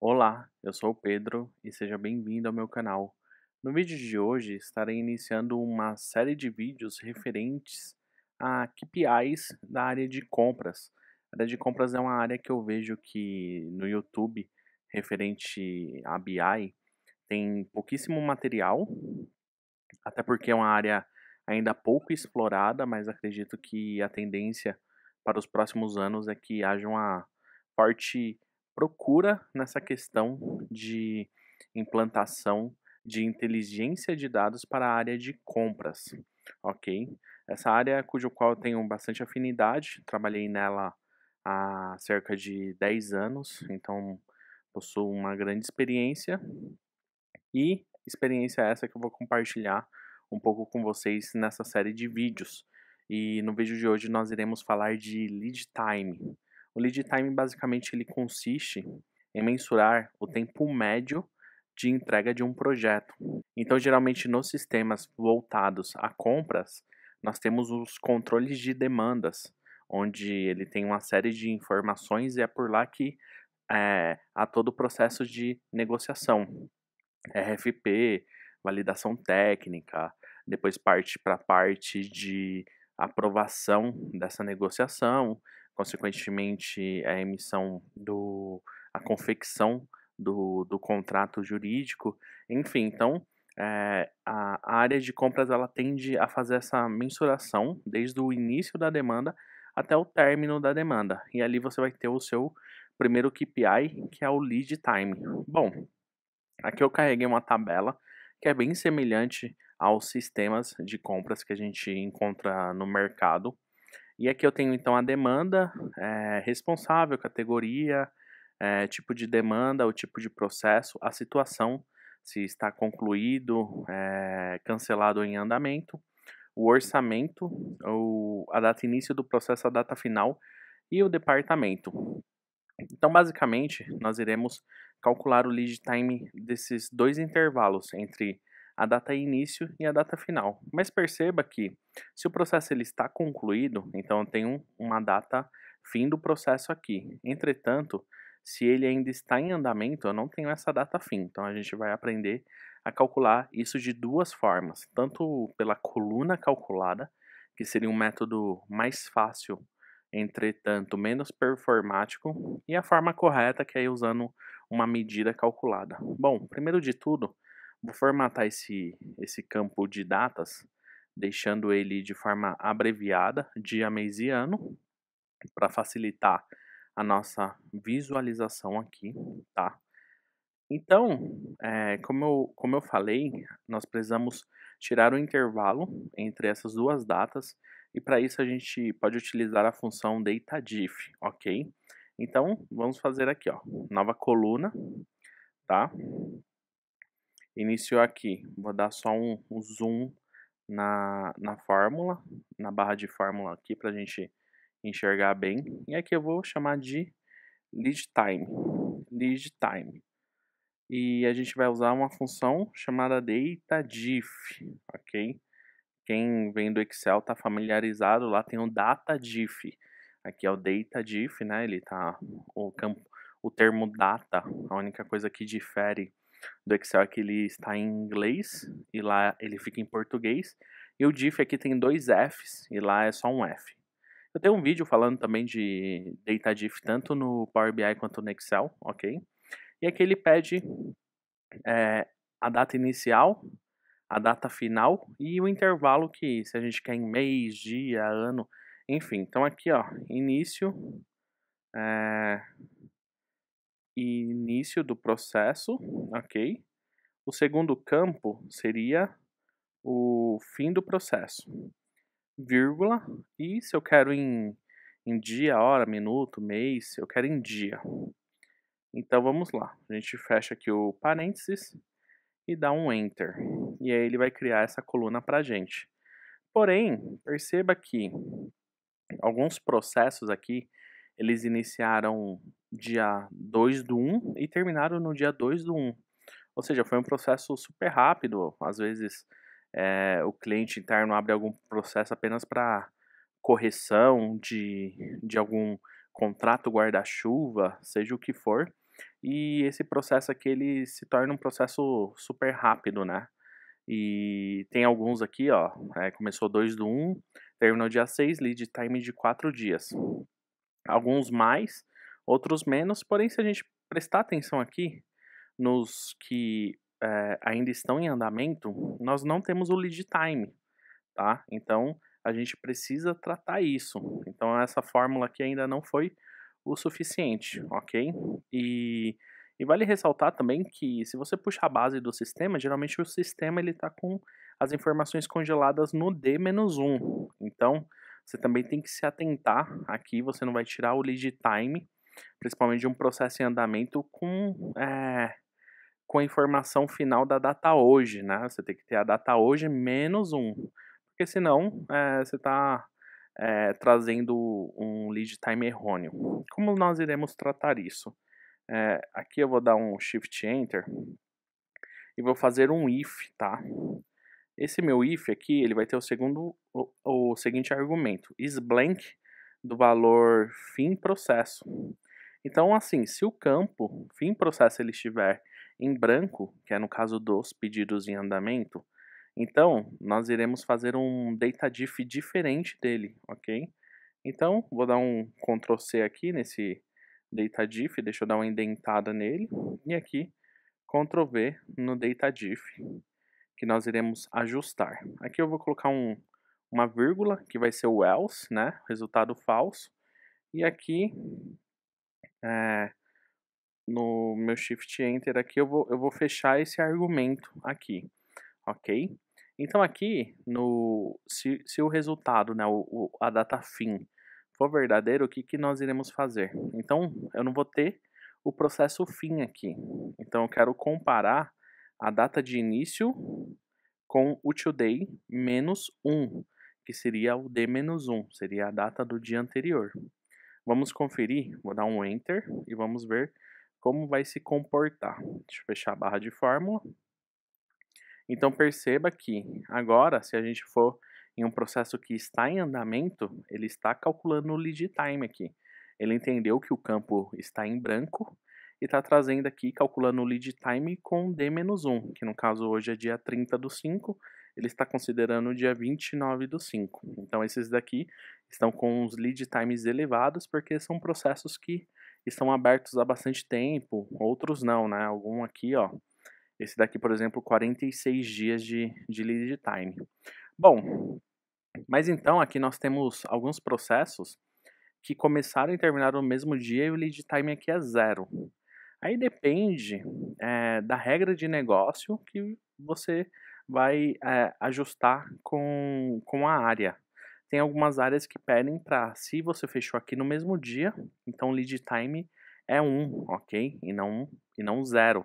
Olá, eu sou o Pedro e seja bem-vindo ao meu canal. No vídeo de hoje estarei iniciando uma série de vídeos referentes a KPIs da área de compras. A área de compras é uma área que eu vejo que no YouTube, referente a BI, tem pouquíssimo material, até porque é uma área ainda pouco explorada, mas acredito que a tendência para os próximos anos é que haja uma forte procura nessa questão de implantação de inteligência de dados para a área de compras, ok? Essa área cujo qual eu tenho bastante afinidade, trabalhei nela há cerca de 10 anos, então possuo uma grande experiência e experiência essa que eu vou compartilhar um pouco com vocês nessa série de vídeos. E no vídeo de hoje nós iremos falar de lead time, o lead time basicamente ele consiste em mensurar o tempo médio de entrega de um projeto. Então, geralmente nos sistemas voltados a compras, nós temos os controles de demandas, onde ele tem uma série de informações e é por lá que é, há todo o processo de negociação. RFP, validação técnica, depois parte para a parte de aprovação dessa negociação consequentemente é a emissão do a confecção do, do contrato jurídico, enfim, então é, a, a área de compras ela tende a fazer essa mensuração desde o início da demanda até o término da demanda e ali você vai ter o seu primeiro KPI que é o lead time. Bom, aqui eu carreguei uma tabela que é bem semelhante aos sistemas de compras que a gente encontra no mercado e aqui eu tenho então a demanda é, responsável, categoria, é, tipo de demanda, o tipo de processo, a situação, se está concluído, é, cancelado ou em andamento, o orçamento, o, a data início do processo, a data final e o departamento. Então, basicamente, nós iremos calcular o lead time desses dois intervalos entre a data início e a data final. Mas perceba que se o processo ele está concluído, então eu tenho uma data fim do processo aqui. Entretanto, se ele ainda está em andamento, eu não tenho essa data fim. Então a gente vai aprender a calcular isso de duas formas, tanto pela coluna calculada, que seria um método mais fácil, entretanto menos performático, e a forma correta, que é usando uma medida calculada. Bom, primeiro de tudo, Vou formatar esse, esse campo de datas, deixando ele de forma abreviada, dia, mês e ano, para facilitar a nossa visualização aqui, tá? Então, é, como, eu, como eu falei, nós precisamos tirar o intervalo entre essas duas datas e para isso a gente pode utilizar a função DataDiff, ok? Então, vamos fazer aqui, ó, nova coluna, tá? iniciou aqui. Vou dar só um, um zoom na, na fórmula, na barra de fórmula aqui para a gente enxergar bem. E aqui eu vou chamar de lead time, lead time. E a gente vai usar uma função chamada dataDiff, ok? Quem vem do Excel está familiarizado, lá tem o dataDiff. Aqui é o dataDiff, né? Ele tá o campo, o termo data, a única coisa que difere do Excel que ele está em inglês e lá ele fica em português. E o diff aqui tem dois Fs e lá é só um F. Eu tenho um vídeo falando também de data diff tanto no Power BI quanto no Excel, ok? E aqui ele pede é, a data inicial, a data final e o intervalo que se a gente quer em mês, dia, ano, enfim. Então aqui ó, início, é, início do processo, ok? O segundo campo seria o fim do processo, vírgula, e se eu quero em, em dia, hora, minuto, mês, eu quero em dia. Então vamos lá, a gente fecha aqui o parênteses e dá um enter. E aí ele vai criar essa coluna para a gente. Porém, perceba que alguns processos aqui, eles iniciaram dia 2 do 1 e terminaram no dia 2 do 1. Ou seja, foi um processo super rápido. Às vezes é, o cliente interno abre algum processo apenas para correção de, de algum contrato guarda-chuva, seja o que for. E esse processo aqui ele se torna um processo super rápido, né? E tem alguns aqui, ó. É, começou 2 do 1, terminou dia 6, lead time de 4 dias. Alguns mais, outros menos. Porém, se a gente prestar atenção aqui nos que é, ainda estão em andamento, nós não temos o lead time, tá? Então, a gente precisa tratar isso. Então, essa fórmula aqui ainda não foi o suficiente, ok? E, e vale ressaltar também que se você puxar a base do sistema, geralmente o sistema ele está com as informações congeladas no D-1. Então, você também tem que se atentar aqui, você não vai tirar o lead time, principalmente de um processo em andamento com, é, com a informação final da data hoje, né? Você tem que ter a data hoje menos um, porque senão é, você está é, trazendo um lead time errôneo. Como nós iremos tratar isso? É, aqui eu vou dar um shift enter e vou fazer um if, tá? Esse meu if aqui, ele vai ter o segundo o, o seguinte argumento, is blank do valor fim processo. Então, assim, se o campo, fim processo, ele estiver em branco, que é no caso dos pedidos em andamento, então nós iremos fazer um data diff diferente dele, ok? Então, vou dar um Ctrl C aqui nesse data diff, deixa eu dar uma indentada nele, e aqui Ctrl V no data diff, que nós iremos ajustar. Aqui eu vou colocar um, uma vírgula, que vai ser o else, né, resultado falso, e aqui é, no meu shift enter aqui, eu vou, eu vou fechar esse argumento aqui, ok? Então aqui, no, se, se o resultado, né, o, o, a data fim, for verdadeiro, o que, que nós iremos fazer? Então, eu não vou ter o processo fim aqui. Então, eu quero comparar a data de início com o today menos 1, que seria o d menos 1, seria a data do dia anterior. Vamos conferir, vou dar um Enter e vamos ver como vai se comportar. Deixa eu fechar a barra de fórmula. Então perceba que agora, se a gente for em um processo que está em andamento, ele está calculando o lead time aqui. Ele entendeu que o campo está em branco e está trazendo aqui, calculando o lead time com D-1, que no caso hoje é dia 30 do 5, ele está considerando o dia 29 do 5. Então, esses daqui estão com os lead times elevados, porque são processos que estão abertos há bastante tempo, outros não, né? Algum aqui, ó. Esse daqui, por exemplo, 46 dias de, de lead time. Bom, mas então aqui nós temos alguns processos que começaram e terminaram no mesmo dia e o lead time aqui é zero. Aí depende é, da regra de negócio que você vai é, ajustar com, com a área. Tem algumas áreas que pedem para se você fechou aqui no mesmo dia, então lead time é 1, ok? E não, e não 0,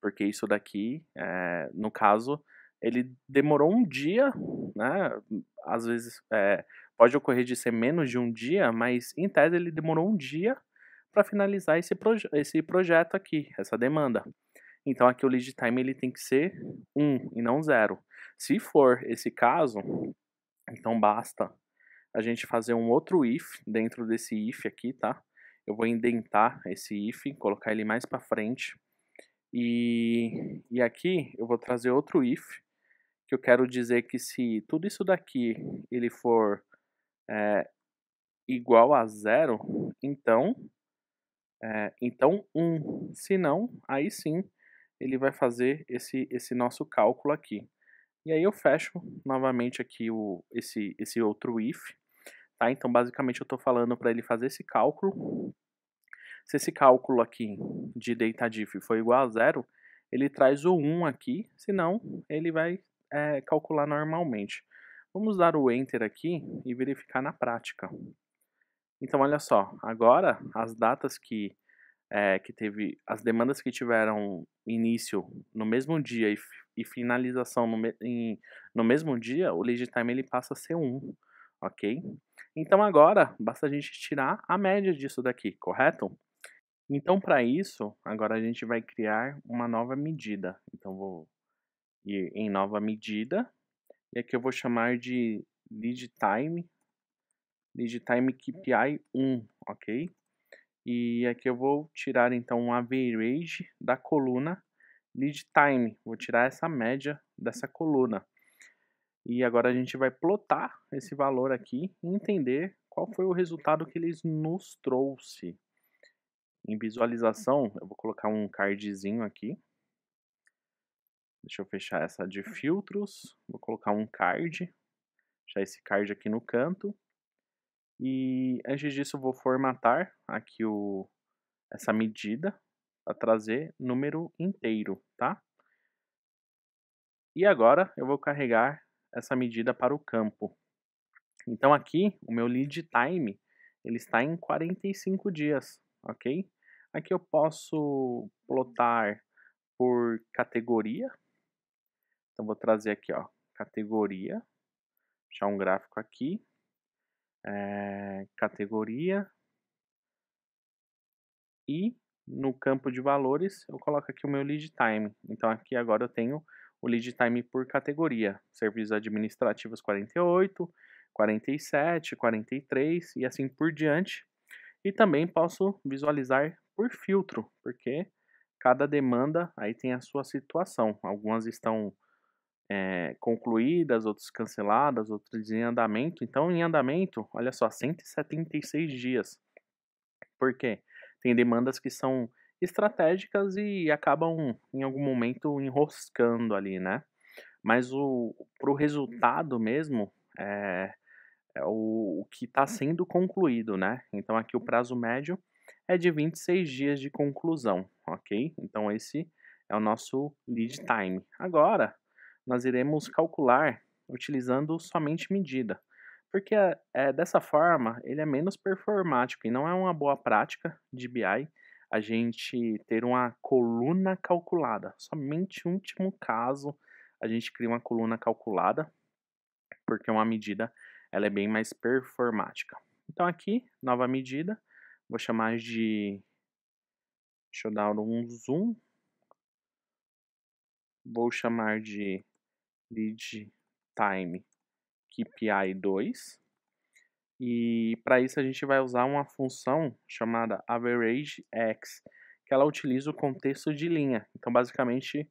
porque isso daqui, é, no caso, ele demorou um dia, né? Às vezes é, pode ocorrer de ser menos de um dia, mas em tese ele demorou um dia para finalizar esse, proje esse projeto aqui, essa demanda. Então aqui o lead time ele tem que ser 1 e não 0. Se for esse caso, então basta a gente fazer um outro if dentro desse if aqui, tá? Eu vou indentar esse if, colocar ele mais para frente. E, e aqui eu vou trazer outro if, que eu quero dizer que se tudo isso daqui ele for é, igual a zero, então, é, então 1. Um. Se não, aí sim ele vai fazer esse, esse nosso cálculo aqui. E aí eu fecho novamente aqui o, esse, esse outro if, tá? Então, basicamente, eu estou falando para ele fazer esse cálculo. Se esse cálculo aqui de data diff foi igual a zero, ele traz o 1 aqui, senão ele vai é, calcular normalmente. Vamos dar o Enter aqui e verificar na prática. Então, olha só, agora as datas que é, que teve as demandas que tiveram início no mesmo dia e, e finalização no, me, em, no mesmo dia, o lead time ele passa a ser 1, ok? Então agora basta a gente tirar a média disso daqui, correto? Então para isso, agora a gente vai criar uma nova medida. Então vou ir em nova medida e aqui eu vou chamar de lead time lead time KPI 1, ok? E aqui eu vou tirar então um average da coluna lead time. Vou tirar essa média dessa coluna. E agora a gente vai plotar esse valor aqui e entender qual foi o resultado que eles nos trouxe. Em visualização, eu vou colocar um cardzinho aqui. Deixa eu fechar essa de filtros. Vou colocar um card. Deixar esse card aqui no canto. E antes disso vou formatar aqui o, essa medida para trazer número inteiro, tá? E agora eu vou carregar essa medida para o campo. Então aqui o meu lead time ele está em 45 dias, ok? Aqui eu posso plotar por categoria. Então vou trazer aqui, ó, categoria, deixar um gráfico aqui é, categoria. E no campo de valores, eu coloco aqui o meu lead time. Então aqui agora eu tenho o lead time por categoria. Serviços administrativos 48, 47, 43 e assim por diante. E também posso visualizar por filtro, porque cada demanda aí tem a sua situação. Algumas estão é, concluídas, outras canceladas, outras em andamento. Então, em andamento, olha só, 176 dias. Por quê? Tem demandas que são estratégicas e acabam em algum momento enroscando ali, né? Mas o o resultado mesmo é, é o, o que está sendo concluído, né? Então aqui o prazo médio é de 26 dias de conclusão, ok? Então esse é o nosso lead time. Agora, nós iremos calcular utilizando somente medida, porque é, é, dessa forma ele é menos performático e não é uma boa prática de BI a gente ter uma coluna calculada. Somente no último caso a gente cria uma coluna calculada, porque uma medida ela é bem mais performática. Então aqui, nova medida, vou chamar de, deixa eu dar um zoom, vou chamar de lead time KPI 2. E para isso a gente vai usar uma função chamada average x, que ela utiliza o contexto de linha. Então basicamente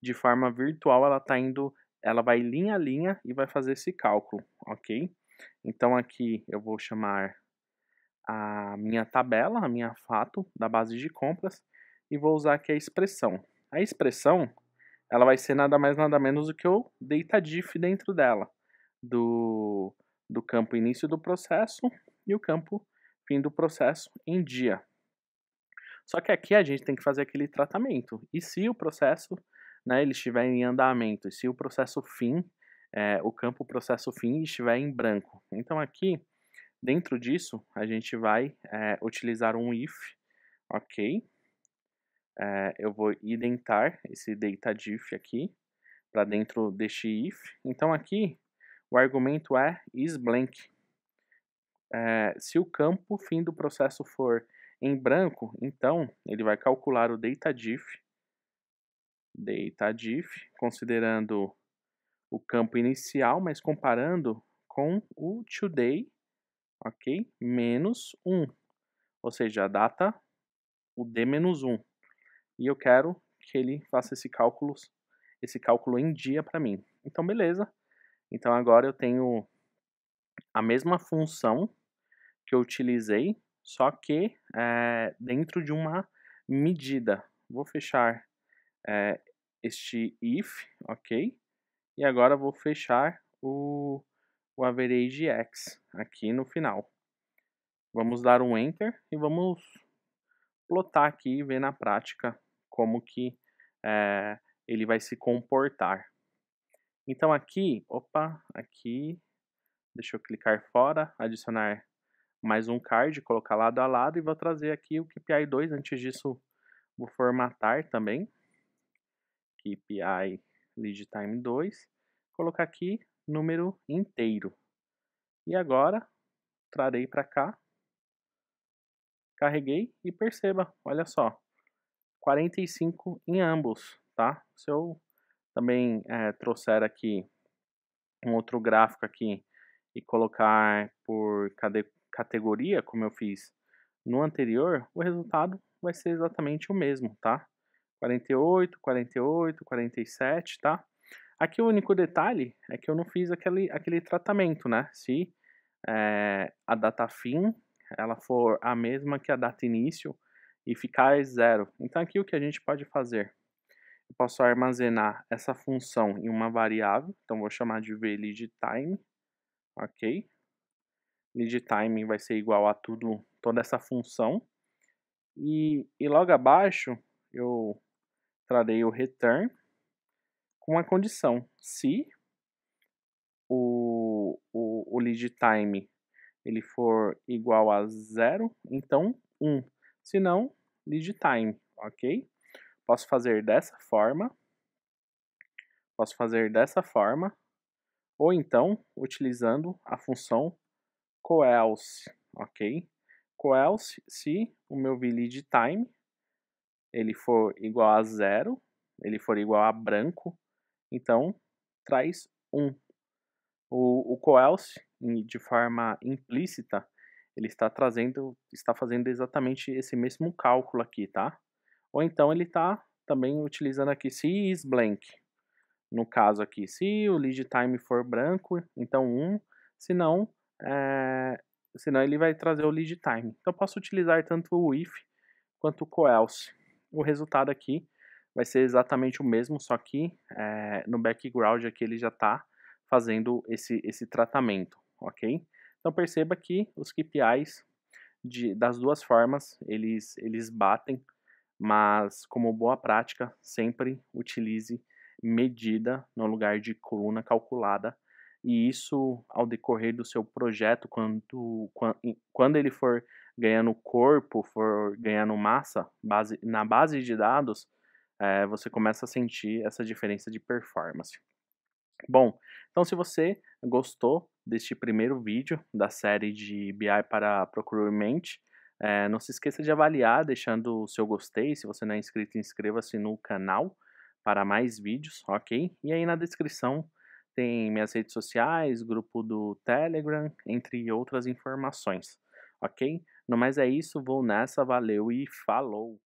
de forma virtual ela tá indo, ela vai linha a linha e vai fazer esse cálculo, OK? Então aqui eu vou chamar a minha tabela, a minha fato da base de compras e vou usar aqui a expressão. A expressão ela vai ser nada mais nada menos do que o data diff dentro dela, do, do campo início do processo e o campo fim do processo em dia. Só que aqui a gente tem que fazer aquele tratamento. E se o processo né, ele estiver em andamento, e se o processo fim, é, o campo processo fim estiver em branco. Então aqui, dentro disso, a gente vai é, utilizar um if, ok? é, eu vou identar esse data diff aqui para dentro deste if. Então aqui o argumento é is blank. É, se o campo fim do processo for em branco, então ele vai calcular o data diff, data diff, considerando o campo inicial, mas comparando com o today, ok? Menos 1, ou seja, a data, o d menos 1 e eu quero que ele faça esse cálculo, esse cálculo em dia para mim. Então, beleza. Então, agora eu tenho a mesma função que eu utilizei, só que é, dentro de uma medida. Vou fechar é, este if, ok? E agora vou fechar o, o average x aqui no final. Vamos dar um enter e vamos plotar aqui e ver na prática como que é, ele vai se comportar. Então aqui, opa, aqui, deixa eu clicar fora, adicionar mais um card, colocar lado a lado e vou trazer aqui o KPI 2. Antes disso, vou formatar também, KPI lead time 2, colocar aqui número inteiro. E agora, trarei para cá Carreguei e perceba, olha só, 45 em ambos, tá? Se eu também é, trouxer aqui um outro gráfico aqui e colocar por categoria, como eu fiz no anterior, o resultado vai ser exatamente o mesmo, tá? 48, 48, 47, tá? Aqui o único detalhe é que eu não fiz aquele, aquele tratamento, né? Se é, a data fim ela for a mesma que a data início e ficar zero. Então aqui o que a gente pode fazer? Eu posso armazenar essa função em uma variável, então vou chamar de vLeadTime, ok? LeadTime vai ser igual a tudo, toda essa função. E, e logo abaixo eu trarei o return com a condição se o, o, o lead time ele for igual a zero, então 1. Um. Se não, lead time, ok? Posso fazer dessa forma. Posso fazer dessa forma. Ou então, utilizando a função coelse, ok? Coelse, se o meu lead time ele for igual a zero, ele for igual a branco, então traz 1. Um. O, o coelse de forma implícita, ele está trazendo, está fazendo exatamente esse mesmo cálculo aqui, tá? Ou então ele está também utilizando aqui se is blank. No caso aqui, se o lead time for branco, então 1, um, senão, é, eh, senão ele vai trazer o lead time. Então eu posso utilizar tanto o if quanto o coelse. O resultado aqui vai ser exatamente o mesmo, só que é, no background aqui ele já está fazendo esse, esse tratamento ok? Então perceba que os KPIs de, das duas formas eles, eles batem, mas como boa prática, sempre utilize medida no lugar de coluna calculada. E isso ao decorrer do seu projeto, quando, quando ele for ganhando corpo, for ganhando massa, base, na base de dados, é, você começa a sentir essa diferença de performance. Bom, então se você gostou deste primeiro vídeo da série de BI para Procurement. É, eh, não se esqueça de avaliar, deixando o seu gostei. Se você não é inscrito, inscreva-se no canal para mais vídeos, ok? E aí na descrição tem minhas redes sociais, grupo do Telegram, entre outras informações, ok? No mais é isso, vou nessa, valeu e falou!